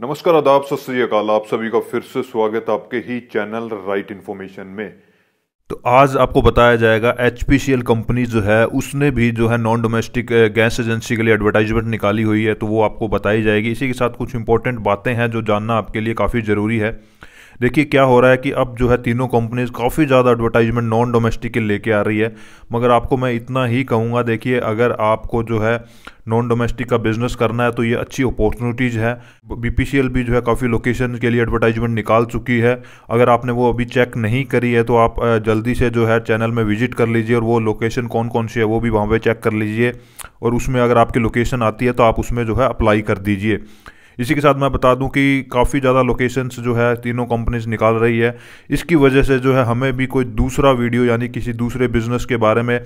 नमस्कार आदाब सत श्रीकाल आप सभी का फिर से स्वागत आपके ही चैनल राइट इन्फॉर्मेशन में तो आज आपको बताया जाएगा एच कंपनी जो है उसने भी जो है नॉन डोमेस्टिक गैस एजेंसी के लिए एडवर्टाइजमेंट निकाली हुई है तो वो आपको बताई जाएगी इसी के साथ कुछ इंपॉर्टेंट बातें हैं जो जानना आपके लिए काफ़ी ज़रूरी है देखिए क्या हो रहा है कि अब जो है तीनों कंपनीज काफ़ी ज़्यादा एडवर्टाइजमेंट नॉन डोमेस्टिक के लेके आ रही है मगर आपको मैं इतना ही कहूँगा देखिए अगर आपको जो है नॉन डोमेस्टिक का बिजनेस करना है तो ये अच्छी अपॉर्चुनिटीज़ है बी भी जो है काफ़ी लोकेशन के लिए एडवर्टाइजमेंट निकाल चुकी है अगर आपने वो अभी चेक नहीं करी है तो आप जल्दी से जो है चैनल में विजिट कर लीजिए और वो लोकेशन कौन कौन सी है वो भी वहाँ पर चेक कर लीजिए और उसमें अगर आपकी लोकेशन आती है तो आप उसमें जो है अप्लाई कर दीजिए इसी के साथ मैं बता दूं कि काफ़ी ज़्यादा लोकेशंस जो है तीनों कंपनीज निकाल रही है इसकी वजह से जो है हमें भी कोई दूसरा वीडियो यानी किसी दूसरे बिजनेस के बारे में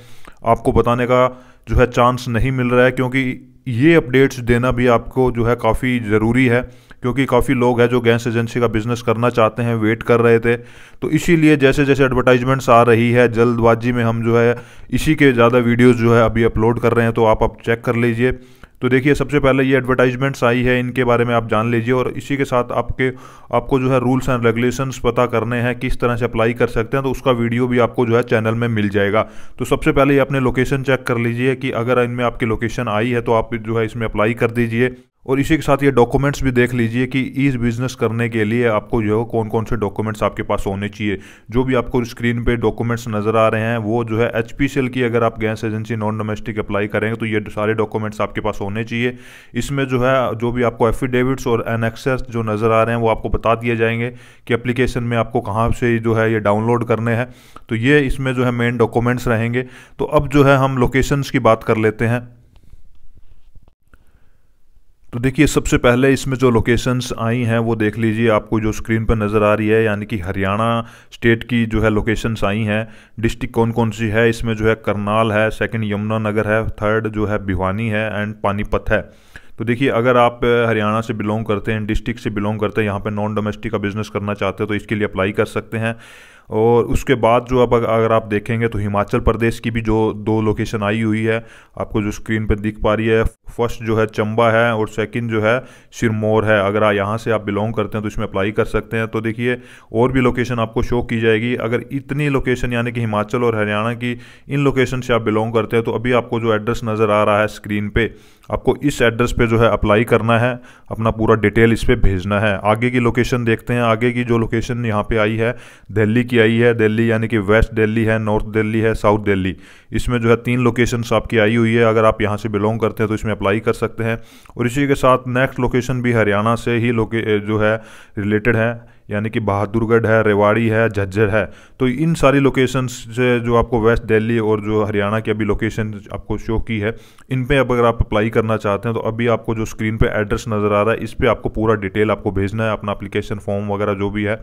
आपको बताने का जो है चांस नहीं मिल रहा है क्योंकि ये अपडेट्स देना भी आपको जो है काफ़ी ज़रूरी है क्योंकि काफ़ी लोग हैं जो गैस एजेंसी का बिज़नेस करना चाहते हैं वेट कर रहे थे तो इसीलिए जैसे जैसे एडवर्टाइजमेंट्स आ रही है जल्दबाजी में हम जो है इसी के ज़्यादा वीडियोज़ जो है अभी अपलोड कर रहे हैं तो आप अब चेक कर लीजिए तो देखिए सबसे पहले ये एडवर्टाइजमेंट्स आई है इनके बारे में आप जान लीजिए और इसी के साथ आपके आपको जो है रूल्स एंड रेगुलेशंस पता करने हैं किस तरह से अप्लाई कर सकते हैं तो उसका वीडियो भी आपको जो है चैनल में मिल जाएगा तो सबसे पहले ये अपने लोकेशन चेक कर लीजिए कि अगर इनमें आपकी लोकेशन आई है तो आप जो है इसमें अप्लाई कर दीजिए और इसी के साथ ये डॉक्यूमेंट्स भी देख लीजिए कि इस बिज़नेस करने के लिए आपको जो है कौन कौन से डॉक्यूमेंट्स आपके पास होने चाहिए जो भी आपको स्क्रीन पे डॉक्यूमेंट्स नज़र आ रहे हैं वो जो है एच की अगर आप gas agency non domestic apply करेंगे तो ये सारे डॉक्यूमेंट्स आपके पास होने चाहिए इसमें जो है जो भी आपको एफिडेविट्स और एनएक्सेस जो नज़र आ रहे हैं वो आपको बता दिए जाएंगे कि अप्लीकेशन में आपको कहाँ से जो है ये डाउनलोड करने हैं तो ये इसमें जो है मेन डॉक्यूमेंट्स रहेंगे तो अब जो है हम लोकेशंस की बात कर लेते हैं तो देखिए सबसे पहले इसमें जो लोकेशंस आई हैं वो देख लीजिए आपको जो स्क्रीन पर नज़र आ रही है यानी कि हरियाणा स्टेट की जो है लोकेशंस आई हैं डिस्ट्रिक्ट कौन कौन सी है इसमें जो है करनाल है सेकंड यमुना नगर है थर्ड जो है भिवानी है एंड पानीपत है तो देखिए अगर आप हरियाणा से बिलोंग करते हैं डिस्ट्रिक्ट से बिलोंग करते हैं यहाँ पे नॉन डोमेस्टिक का बिज़नेस करना चाहते हैं तो इसके लिए अप्लाई कर सकते हैं और उसके बाद जो अब अगर आप देखेंगे तो हिमाचल प्रदेश की भी जो दो लोकेशन आई हुई है आपको जो स्क्रीन पर दिख पा रही है फर्स्ट जो है चंबा है और सेकंड जो है सिरमौर है अगर यहाँ से आप बिलोंग करते हैं तो इसमें अप्लाई कर सकते हैं तो देखिए और भी लोकेशन आपको शो की जाएगी अगर इतनी लोकेशन यानी कि हिमाचल और हरियाणा की इन लोकेशन से आप बिलोंग करते हैं तो अभी आपको जो एड्रेस नज़र आ रहा है स्क्रीन पर आपको इस एड्रेस पर जो है अप्लाई करना है अपना पूरा डिटेल इस पर भेजना है आगे की लोकेशन देखते हैं आगे की जो लोकेशन यहाँ पे आई है दिल्ली की आई है दिल्ली यानी कि वेस्ट दिल्ली है नॉर्थ दिल्ली है साउथ दिल्ली इसमें जो है तीन लोकेशन आपकी आई हुई है अगर आप यहाँ से बिलोंग करते हैं तो इसमें अप्लाई कर सकते हैं और इसी के साथ नेक्स्ट लोकेशन भी हरियाणा से ही जो है रिलेटेड है यानी कि बहादुरगढ़ है रेवाड़ी है झज्जर है तो इन सारी लोकेशन से जो आपको वेस्ट दिल्ली और जो हरियाणा की अभी लोकेशन आपको शो की है इन पे अगर आप अप्लाई करना चाहते हैं तो अभी आपको जो स्क्रीन पे एड्रेस नज़र आ रहा है इस पर आपको पूरा डिटेल आपको भेजना है अपना अप्लीकेशन फॉर्म वगैरह जो भी है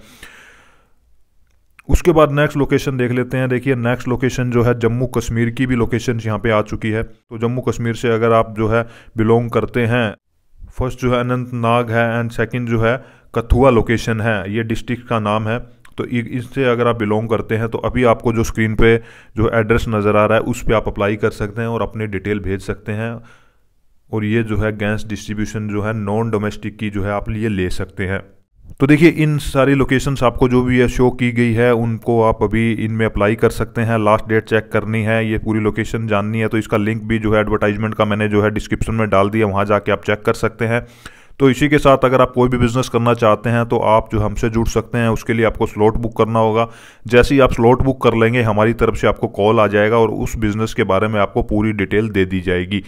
उसके बाद नेक्स्ट लोकेशन देख लेते हैं देखिए नेक्स्ट लोकेशन जो है जम्मू कश्मीर की भी लोकेशन यहाँ पे आ चुकी है तो जम्मू कश्मीर से अगर आप जो है बिलोंग करते हैं फर्स्ट जो है अनंतनाग है एंड सेकंड जो है कथुआ लोकेशन है ये डिस्ट्रिक्ट का नाम है तो इससे अगर आप बिलोंग करते हैं तो अभी आपको जो स्क्रीन पे जो एड्रेस नज़र आ रहा है उस पर आप अप्लाई कर सकते हैं और अपनी डिटेल भेज सकते हैं और ये जो है गैस डिस्ट्रीब्यूशन जो है नॉन डोमेस्टिक की जो है आप लिए ले सकते हैं तो देखिए इन सारी लोकेशंस आपको जो भी है शो की गई है उनको आप अभी इनमें अप्लाई कर सकते हैं लास्ट डेट चेक करनी है ये पूरी लोकेशन जाननी है तो इसका लिंक भी जो है एडवर्टाइजमेंट का मैंने जो है डिस्क्रिप्शन में डाल दिया वहाँ जाके आप चेक कर सकते हैं तो इसी के साथ अगर आप कोई भी बिज़नेस करना चाहते हैं तो आप जो हमसे जुड़ सकते हैं उसके लिए आपको स्लॉट बुक करना होगा जैसे ही आप स्लॉट बुक कर लेंगे हमारी तरफ से आपको कॉल आ जाएगा और उस बिज़नेस के बारे में आपको पूरी डिटेल दे दी जाएगी